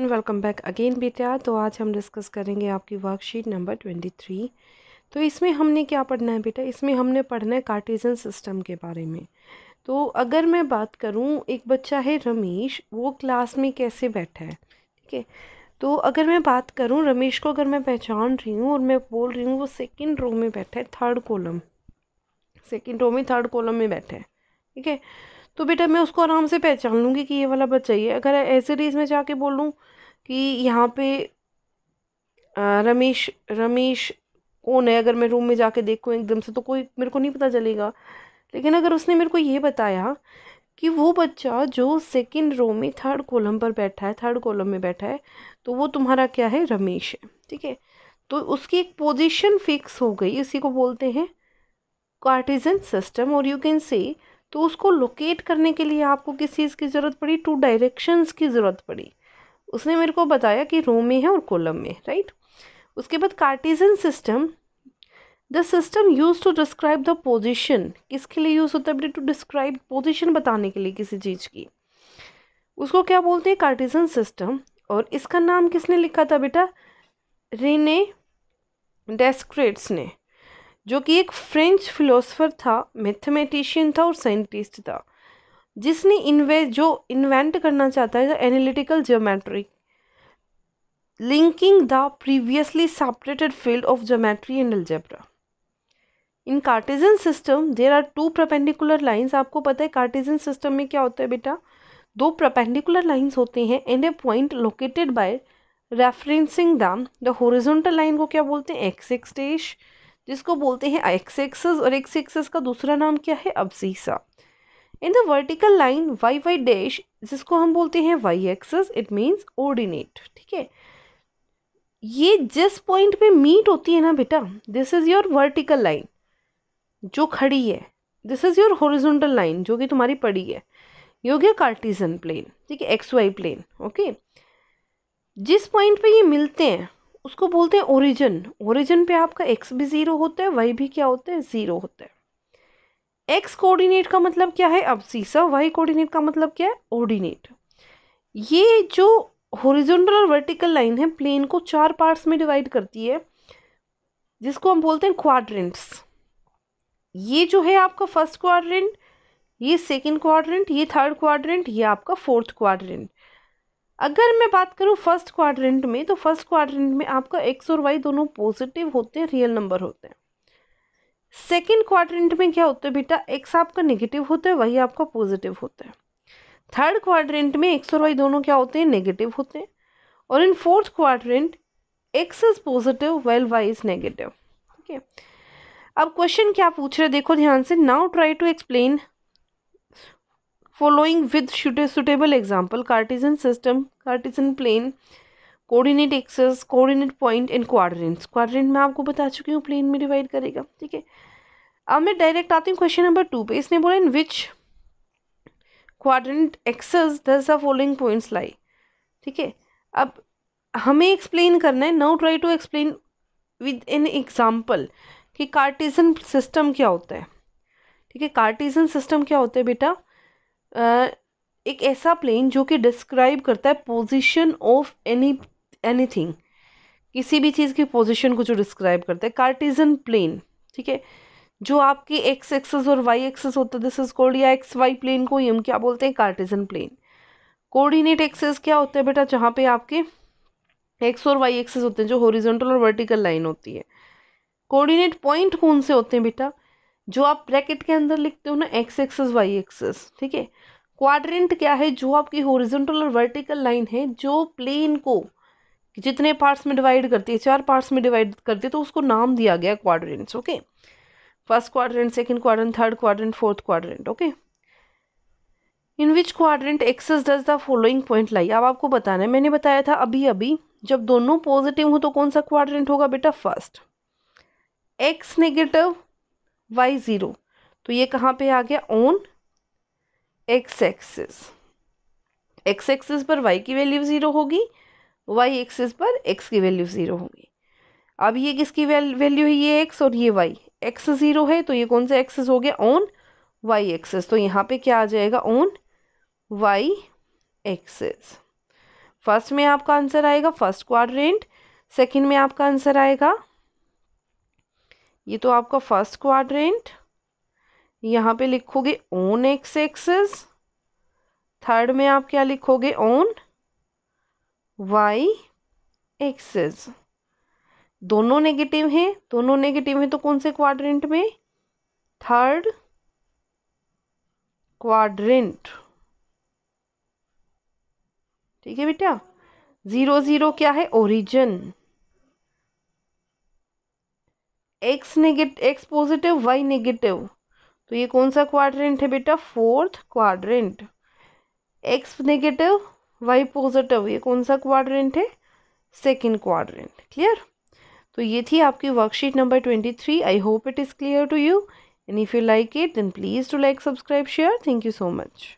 welcome back again बेटा तो आज हम डिस्कस करेंगे आपकी वर्कशीट नंबर ट्वेंटी थ्री तो इसमें हमने क्या पढ़ना है बेटा इसमें हमने पढ़ना है कार्टेजन सिस्टम के बारे में तो अगर मैं बात करूं एक बच्चा है रमेश वो क्लास में कैसे बैठा है ठीक है तो अगर मैं बात करूं रमेश को अगर मैं पहचान रही हूँ और मैं बोल रही हूँ वो सेकेंड रो में बैठा है थर्ड कॉलम सेकेंड रो में थर्ड कॉलम में बैठा है ठीक है तो बेटा मैं उसको आराम से पहचान लूँगी कि ये वाला बच्चा ही है अगर ऐसे रेस में जाके बोल लूँ कि यहाँ पे रमेश रमेश कौन है अगर मैं रूम में जाके देखूँ एकदम से तो कोई मेरे को नहीं पता चलेगा लेकिन अगर उसने मेरे को ये बताया कि वो बच्चा जो सेकंड रो में थर्ड कॉलम पर बैठा है थर्ड कॉलम में बैठा है तो वो तुम्हारा क्या है रमेश है ठीक है तो उसकी एक पोजीशन फिक्स हो गई इसी को बोलते हैं कार्टिजन सिस्टम और यू कैन से तो उसको लोकेट करने के लिए आपको किस चीज़ की ज़रूरत पड़ी टू डायरेक्शंस की ज़रूरत पड़ी उसने मेरे को बताया कि रो में है और कोलम में राइट उसके बाद Cartesian system the system use to describe the position किसके लिए यूज़ होता है बड़ी टू डिस्क्राइब पोजिशन बताने के लिए किसी चीज़ की उसको क्या बोलते हैं कार्टिजन सिस्टम और इसका नाम किसने लिखा था बेटा रेने डेस्क्रेट्स ने जो कि एक फ्रेंच फिलोसफर था मैथमेटिशियन था और साइंटिस्ट था जिसने इन्वे जो इन्वेंट करना चाहता है analytical geometry linking the previously separated field of geometry and algebra in Cartesian system there are two perpendicular lines आपको पता है कार्टेजन सिस्टम में क्या होता है बेटा दो प्रपेंडिकुलर लाइन्स होते हैं and a point located by referencing them the horizontal line को क्या बोलते हैं एक्स एक्सटेश जिसको बोलते हैं एक्स एक्सेस और एक्स एक्सेस का दूसरा नाम क्या है abscissa in the vertical line Y Y dash जिसको हम बोलते हैं Y axis it means ordinate ठीक है ये जिस पॉइंट पे मीट होती है ना बेटा this is your vertical line जो खड़ी है this is your horizontal line जो कि तुम्हारी पड़ी है योग्य कार्टिजन प्लेन ठीक है एक्स वाई प्लेन ओके जिस पॉइंट पे ये मिलते हैं उसको बोलते हैं ओरिजिन ओरिजिन पे आपका एक्स भी ज़ीरो होता है वाई भी क्या होता है ज़ीरो होता है एक्स कोऑर्डिनेट का मतलब क्या है अब सीसा वाई कोऑर्डिनेट का मतलब क्या है ऑर्डिनेट ये जो हॉरिजॉन्टल और वर्टिकल लाइन है प्लेन को चार पार्ट्स में डिवाइड करती है जिसको हम बोलते हैं क्वाड्रेंट्स ये जो है आपका फर्स्ट क्वाड्रेंट ये सेकेंड क्वाड्रेंट ये थर्ड क्वाड्रेंट ये आपका फोर्थ क्वाड्रेंट अगर मैं बात करूँ फर्स्ट क्वाड्रेंट में तो फर्स्ट क्वाड्रेंट में आपका एक्स और वाई दोनों पॉजिटिव होते हैं रियल नंबर होते हैं सेकेंड क्वाड्रेंट में क्या होता है बेटा एक्स आपका नेगेटिव होता है वही आपका पॉजिटिव होता है थर्ड क्वाड्रेंट में एक्स और वाई दोनों क्या होते हैं नेगेटिव होते हैं और in fourth quadrant X is positive well Y is negative ठीक है अब क्वेश्चन क्या पूछ रहे देखो ध्यान से now try to explain following with suitable example Cartesian system Cartesian plane coordinate axes coordinate point and quadrants quadrant मैं आपको बता चुकी हूँ प्लेन में डिवाइड करेगा ठीक है अब मैं डायरेक्ट आती हूँ क्वेश्चन नंबर टू पे इसने बोला in which quadrant axes does are following points lie ठीक है अब हमें एक्सप्लेन करना है now try to explain with an example कि कार्टिजन सिस्टम क्या होता है ठीक है कार्टिजन सिस्टम क्या होता है बेटा एक ऐसा प्लेन जो कि डिस्क्राइब करता है पोजीशन ऑफ एनी एनीथिंग किसी भी चीज़ की पोजीशन को जो डिस्क्राइब करता है कार्टिजन प्लेन ठीक है जो आपके एक्स एक्सेस और वाई एक्सेस होता है दिस इज कोल्ड या एक्स वाई प्लेन को हम क्या बोलते हैं कार्टिजन प्लेन कोऑर्डिनेट एक्सेस क्या होता है बेटा जहाँ पे आपके एक्स और वाई एक्सेस होते हैं जो हॉरिजॉन्टल और वर्टिकल लाइन होती है कोऑर्डिनेट पॉइंट कौन से होते हैं बेटा जो आप ब्रैकेट के अंदर लिखते हो ना एक्स एक्सेस वाई एक्सेस ठीक है क्वाड्रेंट क्या है जो आपकी होरिजेंटल और वर्टिकल लाइन है जो प्लेन को जितने पार्ट्स में डिवाइड करती है चार पार्ट्स में डिवाइड करती है तो उसको नाम दिया गया quadrants okay first quadrant second quadrant third quadrant fourth quadrant okay in which quadrant axes does the following point lie अब आपको बताना है मैंने बताया था अभी अभी जब दोनों पॉजिटिव हो तो कौन सा क्वाड्रेंट होगा बेटा first X negative Y zero तो ये कहाँ पे आ गया on X axis X axis पर वाई की वैल्यू ज़ीरो होगी वाई एक्सिस पर एक्स की वैल्यू ज़ीरो होगी अब ये किसकी वैल्यू है ये एक्स और ये वाई एक्स ज़ीरो है तो ये कौन सा एक्सेस हो गया ऑन वाई एक्सेस तो यहाँ पे क्या आ जाएगा ऑन वाई एक्सेस फर्स्ट में आपका आंसर आएगा फर्स्ट क्वाड्रेंट सेकंड में आपका आंसर आएगा ये तो आपका फर्स्ट क्वाड्रेंट यहाँ पे लिखोगे ओन एक्स एक्सेस थर्ड में आप क्या लिखोगे ओन वाई एक्सेस दोनों नेगेटिव हैं दोनों नेगेटिव हैं तो कौन से क्वाड्रेंट में थर्ड क्वाड्रेंट ठीक है बेटा ज़ीरो ज़ीरो क्या है origin X negative X positive Y negative तो ये कौन सा क्वाड्रेंट है बेटा fourth quadrant X negative Y positive ये कौन सा क्वाड्रेंट है सेकेंड क्वाड्रेंट क्लियर तो ये थी आपकी worksheet number twenty three I hope it is clear to you and if you like it then please do like subscribe share thank you so much